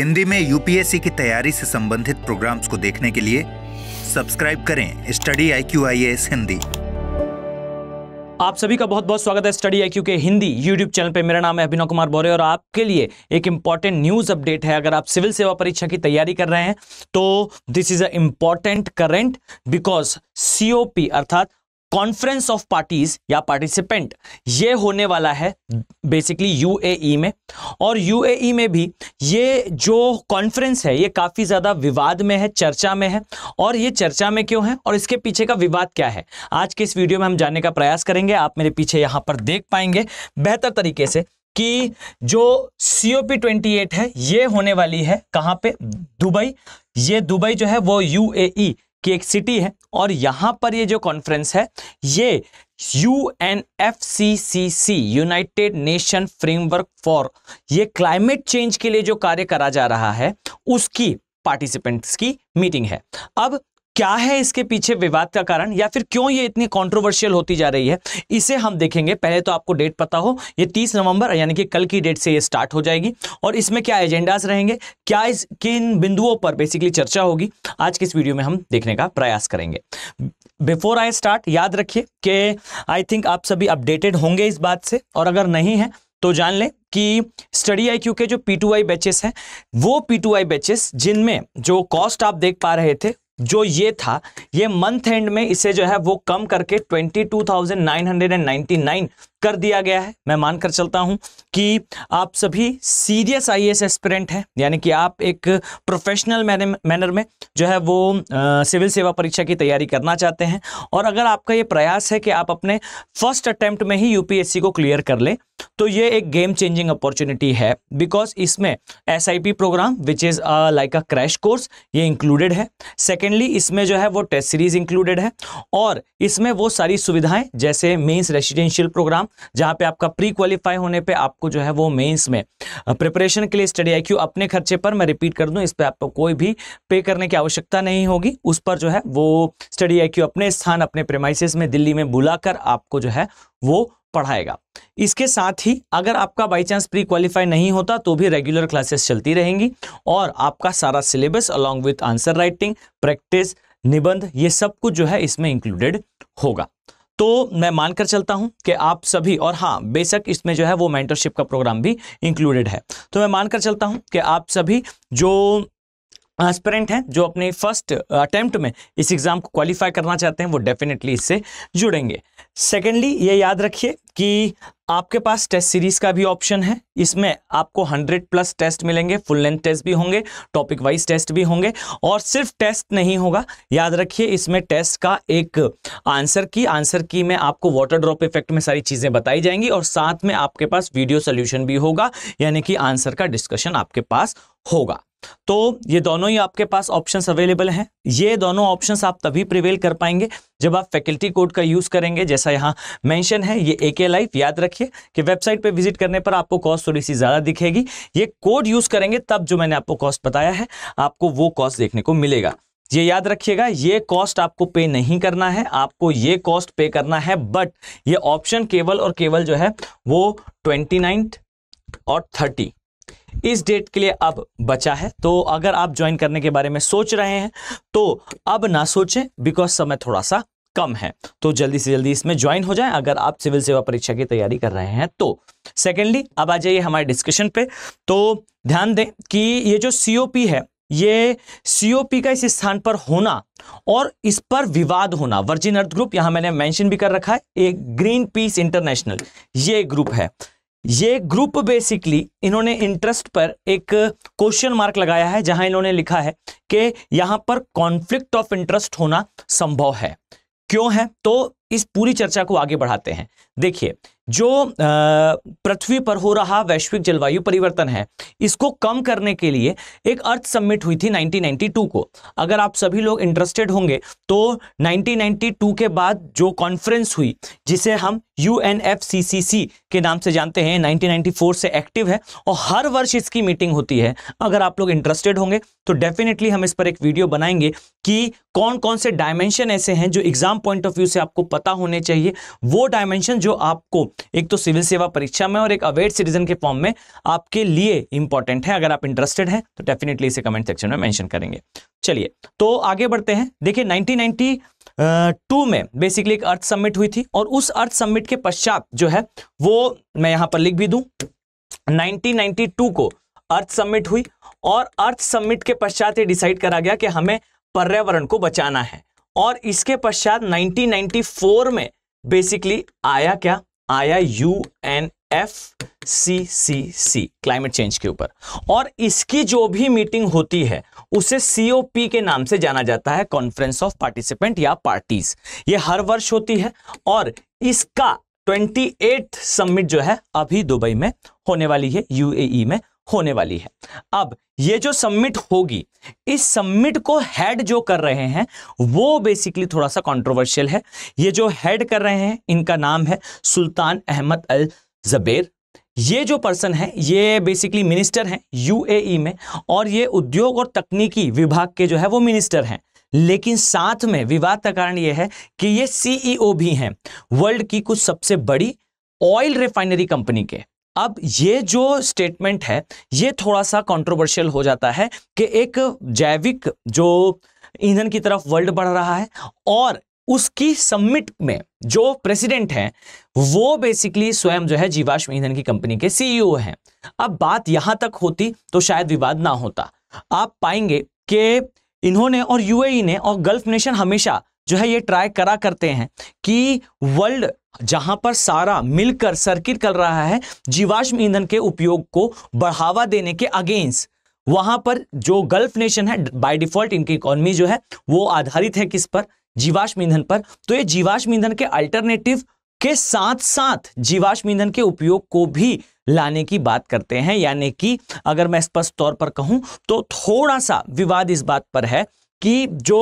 हिंदी में यूपीएससी की तैयारी से संबंधित प्रोग्राम्स को देखने के लिए सब्सक्राइब करें study I Q I S Hindi आप सभी का बहुत बहुत स्वागत है स्टडी आई के हिंदी यूट्यूब चैनल पे मेरा नाम है अभिनव कुमार बोरे और आपके लिए एक इम्पॉर्टेंट न्यूज अपडेट है अगर आप सिविल सेवा परीक्षा की तैयारी कर रहे हैं तो this is a important current because COP अर्थात कॉन्फ्रेंस ऑफ पार्टीज या पार्टिसिपेंट ये होने वाला है बेसिकली यूएई e में और यूएई e में भी ये जो कॉन्फ्रेंस है ये काफ़ी ज़्यादा विवाद में है चर्चा में है और ये चर्चा में क्यों है और इसके पीछे का विवाद क्या है आज के इस वीडियो में हम जानने का प्रयास करेंगे आप मेरे पीछे यहाँ पर देख पाएंगे बेहतर तरीके से कि जो C O P twenty eight है ये होने वाली है कहाँ पे दुबई ये दुबई जो है वो यूएई की एक सिटी है और यहां पर ये जो कॉन्फ्रेंस है ये U N F C C C united nation framework for ये क्लाइमेट चेंज के लिए जो कार्य करा जा रहा है उसकी पार्टिसिपेंट्स की मीटिंग है अब क्या है इसके पीछे विवाद का कारण या फिर क्यों ये इतनी कॉन्ट्रोवर्शियल होती जा रही है इसे हम देखेंगे पहले तो आपको डेट पता हो ये तीस नवंबर यानी कि कल की डेट से ये स्टार्ट हो जाएगी और इसमें क्या एजेंडाज रहेंगे क्या इस किन बिंदुओं पर बेसिकली चर्चा होगी आज के इस वीडियो में हम देखने का प्रयास करेंगे बिफोर आई स्टार्ट याद रखिए कि आई थिंक आप सभी अपडेटेड होंगे इस बात से और अगर नहीं है तो जान लें कि स्टडी आई क्यू के जो पी टू आई बैचेस हैं वो पी टू आई बैचेस जिनमें जो कॉस्ट आप देख पा रहे थे जो ये था ये मंथ एंड में इसे जो है वो कम करके twenty two thousand nine hundred and ninety nine कर दिया गया है मैं मानकर चलता हूं कि आप सभी सीरियस आई एस एस्पिरेंट हैं यानी कि आप एक प्रोफेशनल मैनर में जो है वो सिविल सेवा परीक्षा की तैयारी करना चाहते हैं और अगर आपका ये प्रयास है कि आप अपने फर्स्ट अटेम्प्ट में ही यूपीएससी को क्लियर कर लें तो ये एक गेम चेंजिंग अपॉर्चुनिटी है बिकॉज इसमें as program which is like a crash course ये इंक्लूडेड है सेकेंडली इसमें जो है वो टेस्ट सीरीज इंक्लूडेड है और इसमें वो सारी सुविधाएं जैसे मीन्स रेसिडेंशियल प्रोग्राम जहां पे आपका प्री क्वालिफाई होने पे आपको जो है वो मेंस में प्रिपरेशन के लिए स्टडी आई अपने खर्चे पर मैं रिपीट कर दूं इस पे आपको कोई भी पे करने की आवश्यकता नहीं होगी उस पर जो है वो स्टडी आई अपने स्थान अपने प्रेमाइसिस में दिल्ली में बुलाकर आपको जो है वो पढ़ाएगा इसके साथ ही अगर आपका बाई चांस प्री क्वालिफाई नहीं होता तो भी रेगुलर क्लासेस चलती रहेंगी और आपका सारा syllabus along with answer writing practice निबंध ये सब कुछ जो है इसमें इंक्लूडेड होगा तो मैं मानकर चलता हूं कि आप सभी और हाँ बेशक इसमें जो है वो मेंटरशिप का प्रोग्राम भी इंक्लूडेड है तो मैं मानकर चलता हूं कि आप सभी जो एस्पिरेंट हैं जो अपने फर्स्ट अटेम्प्ट uh, में इस एग्ज़ाम को क्वालिफाई करना चाहते हैं वो डेफिनेटली इससे जुड़ेंगे सेकेंडली ये याद रखिए कि आपके पास टेस्ट सीरीज का भी ऑप्शन है इसमें आपको 100 प्लस टेस्ट मिलेंगे फुल लेंथ टेस्ट भी होंगे टॉपिक वाइज टेस्ट भी होंगे और सिर्फ टेस्ट नहीं होगा याद रखिए इसमें टेस्ट का एक आंसर की आंसर की में आपको वाटर ड्रॉप इफेक्ट में सारी चीज़ें बताई जाएंगी और साथ में आपके पास वीडियो सोल्यूशन भी होगा यानी कि आंसर का डिस्कशन आपके पास होगा तो ये दोनों ही आपके पास ऑप्शंस अवेलेबल हैं ये दोनों ऑप्शंस आप तभी प्रिवेल कर पाएंगे जब आप फैकल्टी कोड का यूज़ करेंगे जैसा यहाँ मेंशन है ये ए के लाइफ याद रखिए कि वेबसाइट पे विजिट करने पर आपको कॉस्ट थोड़ी सी ज़्यादा दिखेगी ये कोड यूज़ करेंगे तब जो मैंने आपको कॉस्ट बताया है आपको वो कॉस्ट देखने को मिलेगा ये याद रखिएगा ये कॉस्ट आपको पे नहीं करना है आपको ये कॉस्ट पे करना है बट ये ऑप्शन केवल और केवल जो है वो ट्वेंटी और थर्टी इस डेट के लिए अब बचा है तो अगर आप ज्वाइन करने के बारे में सोच रहे हैं तो अब ना सोचें बिकॉज समय थोड़ा सा कम है तो जल्दी से जल्दी इसमें ज्वाइन हो जाएं अगर आप सिविल सेवा परीक्षा की तैयारी कर रहे हैं तो सेकेंडली अब आ जाइए हमारे डिस्कशन पे तो ध्यान दें कि ये जो सीओपी है ये सीओपी का इस स्थान पर होना और इस पर विवाद होना वर्जिन अर्थ ग्रुप यहां मैंने मेंशन भी कर रखा है एक ग्रीन पीस इंटरनेशनल ये ग्रुप है ये ग्रुप बेसिकली इन्होंने इंटरेस्ट पर एक क्वेश्चन मार्क लगाया है जहां इन्होंने लिखा है कि यहां पर कॉन्फ्लिक्ट ऑफ इंटरेस्ट होना संभव है क्यों है तो इस पूरी चर्चा को आगे बढ़ाते हैं देखिए जो पृथ्वी पर हो रहा वैश्विक जलवायु परिवर्तन है इसको कम करने के लिए एक अर्थ समिट हुई थी 1992 को अगर आप सभी लोग इंटरेस्टेड होंगे तो 1992 के बाद जो कॉन्फ्रेंस हुई जिसे हम यू के नाम से जानते हैं 1994 से एक्टिव है और हर वर्ष इसकी मीटिंग होती है अगर आप लोग इंटरेस्टेड होंगे तो डेफिनेटली हम इस पर एक वीडियो बनाएंगे कि कौन कौन से डायमेंशन ऐसे हैं जो एग्जाम पॉइंट ऑफ व्यू से आपको पता होने चाहिए वो डायमेंशन जो आपको एक तो सिविल सेवा परीक्षा में और एक अवेट सिटीजन के फॉर्म में आपके लिए इंपॉर्टेंट है अगर आप इंटरेस्टेड हैं तो डेफिनेटली इसे कमेंट सेक्शन में मैंशन करेंगे चलिए तो आगे बढ़ते हैं देखिए नाइनटीन में बेसिकली एक अर्थ सबमिट हुई थी और उस अर्थ सबमिट के पश्चात जो है वो मैं यहां पर लिख भी दू 1992 को अर्थ सबमिट हुई और अर्थ सबमिट के पश्चात ये डिसाइड करा गया कि हमें पर्यावरण को बचाना है और इसके पश्चात 1994 में बेसिकली आया क्या आया U N F C C C climate change के ऊपर और इसकी जो भी मीटिंग होती है उसे सीओपी के नाम से जाना जाता है कॉन्फ्रेंस ऑफ पार्टिसिपेंट या पार्टीज ये हर वर्ष होती है और इसका ट्वेंटी एट समिट जो है अभी दुबई में होने वाली है यूएई e में होने वाली है अब ये जो सबमिट होगी इस सबमिट को हेड जो कर रहे हैं वो बेसिकली थोड़ा सा कंट्रोवर्शियल है ये जो हेड कर रहे हैं इनका नाम है सुल्तान अहमद अल जबेर ये जो पर्सन है ये बेसिकली मिनिस्टर हैं यूएई e में और ये उद्योग और तकनीकी विभाग के जो है वो मिनिस्टर हैं लेकिन साथ में विवाद का कारण यह है कि ये सीईओ e भी हैं वर्ल्ड की कुछ सबसे बड़ी ऑयल रिफाइनरी कंपनी के अब ये जो स्टेटमेंट है ये थोड़ा सा कंट्रोवर्शियल हो जाता है कि एक जैविक जो ईंधन की तरफ वर्ल्ड बढ़ रहा है और उसकी समिट में जो प्रेसिडेंट हैं वो बेसिकली स्वयं जो है जीवाश्म ईंधन की कंपनी के सीईओ e हैं अब बात यहां तक होती तो शायद विवाद ना होता आप पाएंगे कि इन्होंने और यूएई e ने और गल्फ नेशन हमेशा जो है ये ट्राई करा करते हैं कि वर्ल्ड जहां पर सारा मिलकर सर्किट कर रहा है जीवाश्म ईंधन के उपयोग को बढ़ावा देने के अगेंस्ट वहां पर जो गल्फ नेशन है बाय डिफॉल्ट इनकी इकोनॉमी जो है वो आधारित है किस पर जीवाश्म ईंधन पर तो ये जीवाश्म ईंधन के अल्टरनेटिव के साथ साथ जीवाश्म ईंधन के उपयोग को भी लाने की बात करते हैं यानी कि अगर मैं स्पष्ट तौर पर कहूं तो थोड़ा सा विवाद इस बात पर है कि जो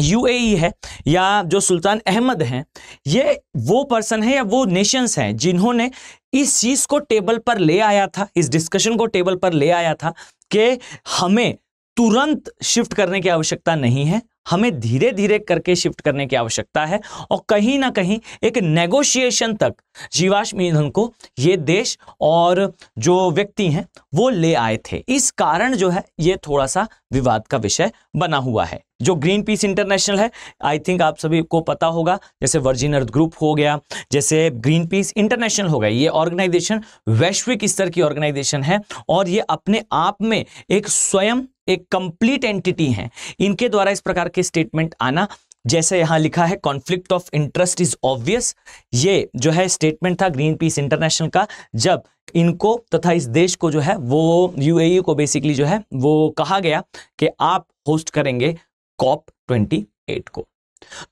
यूएई e है या जो सुल्तान अहमद हैं ये वो पर्सन है या वो नेशंस हैं जिन्होंने इस चीज़ को टेबल पर ले आया था इस डिस्कशन को टेबल पर ले आया था कि हमें तुरंत शिफ्ट करने की आवश्यकता नहीं है हमें धीरे धीरे करके शिफ्ट करने की आवश्यकता है और कहीं ना कहीं एक नेगोशिएशन तक जीवाश्म ईंधन को ये देश और जो व्यक्ति हैं वो ले आए थे इस कारण जो है ये थोड़ा सा विवाद का विषय बना हुआ है जो ग्रीन पीस इंटरनेशनल है आई थिंक आप सभी को पता होगा जैसे वर्जिन अर्थ ग्रुप हो गया जैसे ग्रीन पीस इंटरनेशनल हो गया ये ऑर्गेनाइजेशन वैश्विक स्तर की ऑर्गेनाइजेशन है और ये अपने आप में एक स्वयं एक कंप्लीट एंटिटी हैं इनके द्वारा इस प्रकार के स्टेटमेंट आना जैसे यहां लिखा है conflict of interest is obvious ये जो है स्टेटमेंट था ग्रीन पीस इंटरनेशनल का जब इनको तथा इस देश को जो है वो यूएई e को बेसिकली जो है वो कहा गया कि आप होस्ट करेंगे कॉप ट्वेंटी को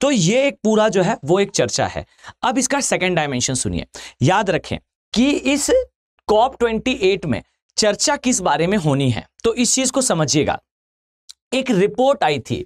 तो ये एक पूरा जो है वो एक चर्चा है अब इसका सेकेंड डायमेंशन सुनिए याद रखें कि इस कॉप ट्वेंटी में चर्चा किस बारे में होनी है तो इस चीज को समझिएगा एक रिपोर्ट आई थी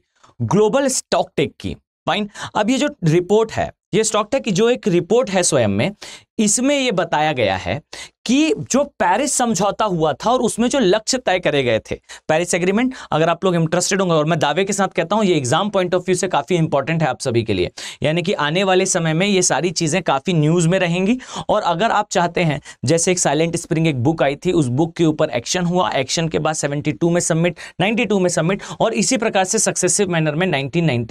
ग्लोबल स्टॉक टेक की फाइन अब ये जो रिपोर्ट है ये स्टॉक टेक की जो एक रिपोर्ट है स्वयं में इसमें यह बताया गया है कि जो पेरिस समझौता हुआ था और उसमें जो लक्ष्य तय करे गए थे पेरिस एग्रीमेंट अगर आप लोग इंटरेस्टेड होंगे और मैं दावे के साथ कहता हूं ये एग्जाम पॉइंट ऑफ व्यू से काफी इंपॉर्टेंट है आप सभी के लिए यानी कि आने वाले समय में ये सारी चीजें काफी न्यूज में रहेंगी और अगर आप चाहते हैं जैसे एक साइलेंट स्प्रिंग एक बुक आई थी उस बुक के ऊपर एक्शन हुआ एक्शन के बाद सेवेंटी में सबमिट नाइनटी में सबमिट और इसी प्रकार से सक्सेसिव मैनर में नाइनटीन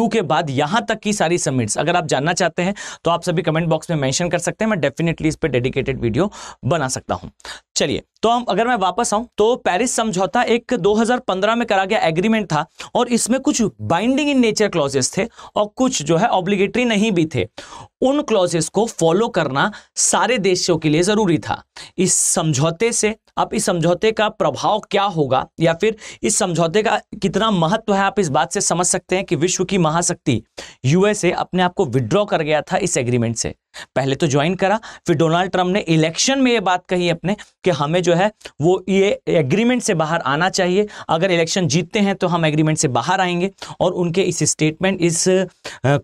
के बाद यहां तक की सारी सबमिट्स अगर आप जानना चाहते हैं तो आप सभी कमेंट बॉक्स में मैंशन कर सकते हैं हैं मैं डेफिनेटली इस पर डेडिकेटेड वीडियो बना सकता हूँ चलिए तो हम अगर मैं वापस आऊं तो पेरिस समझौता एक 2015 में करा गया एग्रीमेंट था और इसमें कुछ बाइंडिंग इन नेचर क्लॉजेस थे और कुछ जो है ऑब्लिगेटरी नहीं भी थे उन क्लॉजेस को फॉलो करना सारे देशों के लिए जरूरी था इस समझौते से आप इस समझौते का प्रभाव क्या होगा या फिर इस समझौते का कितना महत्व है आप इस बात से समझ सकते हैं कि विश्व की महाशक्ति यूएसए अपने आप को विड्रॉ कर गया था इस एग्रीमेंट से पहले तो ज्वाइन करा फिर डोनाल्ड ट्रंप ने इलेक्शन में यह बात कही अपने कि हमें जो है वो ये एग्रीमेंट से बाहर आना चाहिए अगर इलेक्शन जीतते हैं तो हम एग्रीमेंट से बाहर आएंगे और उनके इस स्टेटमेंट इस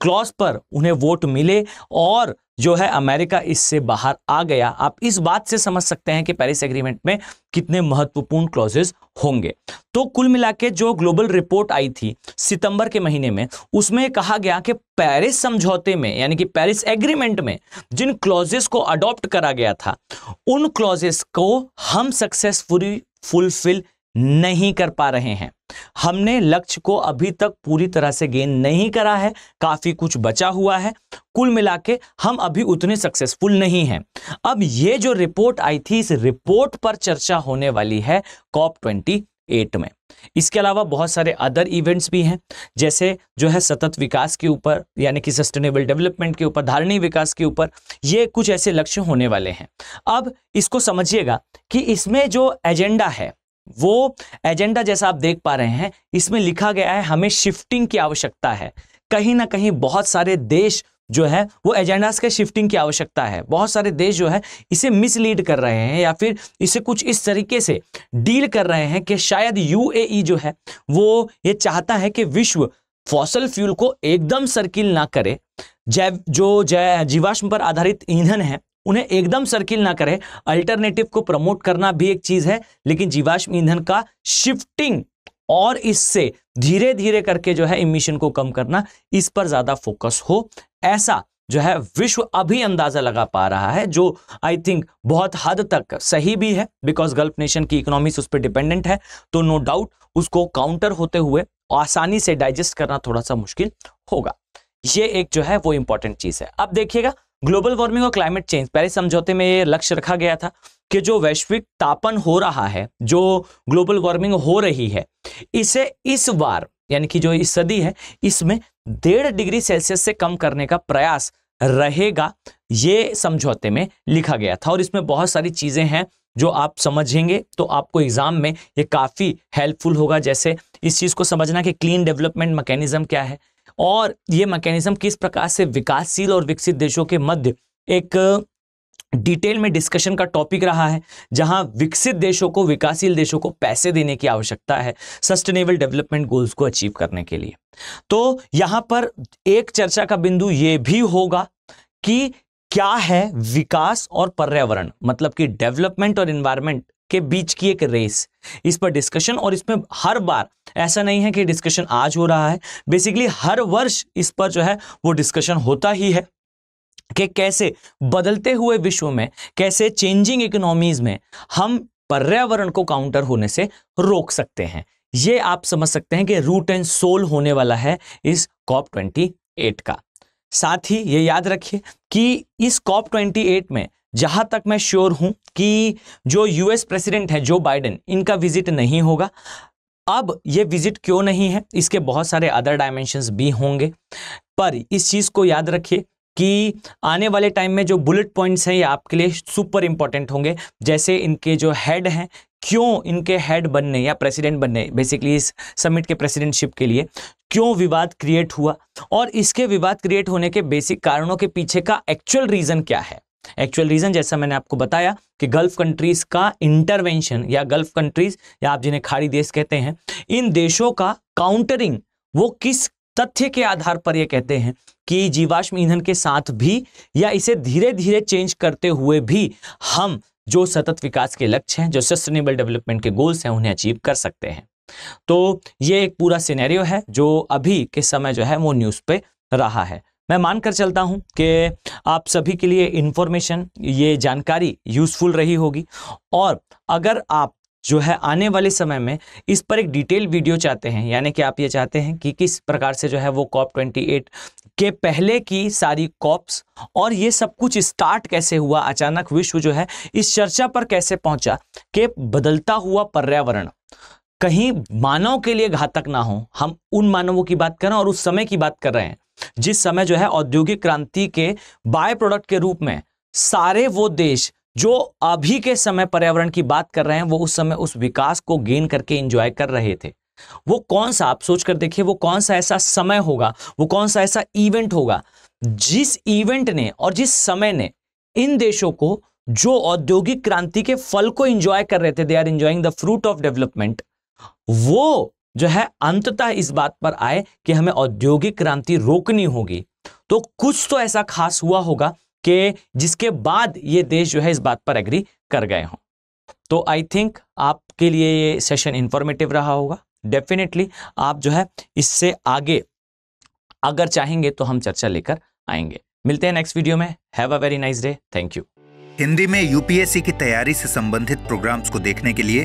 क्लॉज पर उन्हें वोट मिले और जो है अमेरिका इससे बाहर आ गया आप इस बात से समझ सकते हैं कि पेरिस एग्रीमेंट में कितने महत्वपूर्ण क्लॉजेज होंगे तो कुल मिला के जो ग्लोबल रिपोर्ट आई थी सितंबर के महीने में उसमें कहा गया कि पेरिस समझौते में यानी कि पेरिस एग्रीमेंट में जिन क्लॉजेस को अडॉप्ट करा गया था उन क्लॉजेस को हम सक्सेसफुली फुलफिल नहीं कर पा रहे हैं हमने लक्ष्य को अभी तक पूरी तरह से गेन नहीं करा है काफी कुछ बचा हुआ है कुल मिला के हम अभी उतने सक्सेसफुल नहीं हैं अब ये जो रिपोर्ट आई थी इस रिपोर्ट पर चर्चा होने वाली है कॉप ट्वेंटी एट में इसके अलावा बहुत सारे अदर इवेंट्स भी हैं जैसे जो है सतत विकास के ऊपर यानी कि सस्टेनेबल डेवलपमेंट के ऊपर धारणीय विकास के ऊपर ये कुछ ऐसे लक्ष्य होने वाले हैं अब इसको समझिएगा कि इसमें जो एजेंडा है वो एजेंडा जैसा आप देख पा रहे हैं इसमें लिखा गया है हमें शिफ्टिंग की आवश्यकता है कहीं ना कहीं बहुत सारे देश जो है वो एजेंडास के शिफ्टिंग की आवश्यकता है बहुत सारे देश जो है इसे मिसलीड कर रहे हैं या फिर इसे कुछ इस तरीके से डील कर रहे हैं कि शायद यूएई e जो है वो ये चाहता है कि विश्व फॉसल फ्यूल को एकदम सर्किल ना करे जैव जो जै जीवाश्म पर आधारित ईंधन है उन्हें एकदम सर्किल ना करें अल्टरनेटिव को प्रमोट करना भी एक चीज है लेकिन जीवाश्म ईंधन का शिफ्टिंग और इससे धीरे धीरे करके जो है इमिशन को कम करना इस पर ज्यादा फोकस हो ऐसा जो है विश्व अभी अंदाजा लगा पा रहा है जो आई थिंक बहुत हद तक सही भी है बिकॉज गल्फ नेशन की इकोनॉमी उस पर डिपेंडेंट है तो नो no डाउट उसको काउंटर होते हुए आसानी से डाइजेस्ट करना थोड़ा सा मुश्किल होगा ये एक जो है वो इंपॉर्टेंट चीज है अब देखिएगा ग्लोबल वार्मिंग और क्लाइमेट चेंज पहले समझौते में ये लक्ष्य रखा गया था कि जो वैश्विक तापन हो रहा है जो ग्लोबल वार्मिंग हो रही है इसे इस बार यानी कि जो इस सदी है इसमें डेढ़ डिग्री सेल्सियस से कम करने का प्रयास रहेगा ये समझौते में लिखा गया था और इसमें बहुत सारी चीज़ें हैं जो आप समझेंगे तो आपको एग्जाम में ये काफ़ी हेल्पफुल होगा जैसे इस चीज़ को समझना कि क्लीन डेवलपमेंट मैकेनिज्म क्या है और ये मैकेनिज्म किस प्रकार से विकासशील और विकसित देशों के मध्य एक डिटेल में डिस्कशन का टॉपिक रहा है जहां विकसित देशों को विकासशील देशों को पैसे देने की आवश्यकता है सस्टेनेबल डेवलपमेंट गोल्स को अचीव करने के लिए तो यहां पर एक चर्चा का बिंदु यह भी होगा कि क्या है विकास और पर्यावरण मतलब कि डेवलपमेंट और इन्वायरमेंट के बीच की एक रेस इस पर डिस्कशन और इसमें हर बार ऐसा नहीं है कि डिस्कशन आज हो रहा है बेसिकली हर वर्ष इस पर जो है वो डिस्कशन होता ही है कि कैसे बदलते हुए विश्व में कैसे चेंजिंग इकोनॉमीज में हम पर्यावरण को काउंटर होने से रोक सकते हैं ये आप समझ सकते हैं कि रूट एंड सोल होने वाला है इस कॉप ट्वेंटी एट का साथ ही ये याद रखिए कि इस कॉप ट्वेंटी एट में जहां तक मैं श्योर हूं कि जो यूएस प्रेसिडेंट है जो बाइडेन इनका विजिट नहीं होगा अब ये विजिट क्यों नहीं है इसके बहुत सारे अदर डायमेंशंस भी होंगे पर इस चीज़ को याद रखिए कि आने वाले टाइम में जो बुलेट पॉइंट्स हैं ये आपके लिए सुपर इंपॉर्टेंट होंगे जैसे इनके जो हेड हैं क्यों इनके हेड बनने या प्रेसिडेंट बनने बेसिकली इस समिट के प्रेसिडेंटशिप के लिए क्यों विवाद क्रिएट हुआ और इसके विवाद क्रिएट होने के बेसिक कारणों के पीछे का एक्चुअल रीज़न क्या है एक्चुअल रीजन जैसा मैंने आपको बताया कि गल्फ कंट्रीज का इंटरवेंशन या गल्फ कंट्रीज या आप जिन्हें खाड़ी देश कहते हैं इन देशों का काउंटरिंग वो किस तथ्य के आधार पर ये कहते हैं कि जीवाश्म ईंधन के साथ भी या इसे धीरे धीरे चेंज करते हुए भी हम जो सतत विकास के लक्ष्य हैं जो सस्टेनेबल डेवलपमेंट के गोल्स हैं उन्हें अचीव कर सकते हैं तो ये एक पूरा सिनेरियो है जो अभी के समय जो है वो न्यूज़ पे रहा है मैं मानकर चलता हूं कि आप सभी के लिए इन्फॉर्मेशन ये जानकारी यूज़फुल रही होगी और अगर आप जो है आने वाले समय में इस पर एक डिटेल वीडियो चाहते हैं यानी कि आप ये चाहते हैं कि किस प्रकार से जो है वो कॉप ट्वेंटी एट के पहले की सारी कॉप्स और ये सब कुछ स्टार्ट कैसे हुआ अचानक विश्व जो है इस चर्चा पर कैसे पहुंचा कि बदलता हुआ पर्यावरण कहीं मानव के लिए घातक ना हो हम उन मानवों की बात करें और उस समय की बात कर रहे हैं जिस समय जो है औद्योगिक क्रांति के बाय प्रोडक्ट के रूप में सारे वो देश जो अभी के समय पर्यावरण की बात कर रहे हैं वो उस समय उस विकास को गेन करके इंजॉय कर रहे थे वो कौन सा आप सोच कर देखिए वो कौन सा ऐसा समय होगा वो कौन सा ऐसा इवेंट होगा जिस इवेंट ने और जिस समय ने इन देशों को जो औद्योगिक क्रांति के फल को एंजॉय कर रहे थे they are enjoying the fruit of development वो जो है अंततः इस बात पर आए कि हमें औद्योगिक क्रांति रोकनी होगी तो कुछ तो ऐसा खास हुआ होगा कि जिसके बाद ये देश जो है इस बात पर एग्री कर गए हों तो आई थिंक आपके लिए ये सेशन इंफॉर्मेटिव रहा होगा डेफिनेटली आप जो है इससे आगे अगर चाहेंगे तो हम चर्चा लेकर आएंगे मिलते हैं नेक्स्ट वीडियो में have a very nice day thank you Hindi में यूपीएससी की तैयारी से संबंधित प्रोग्राम्स को देखने के लिए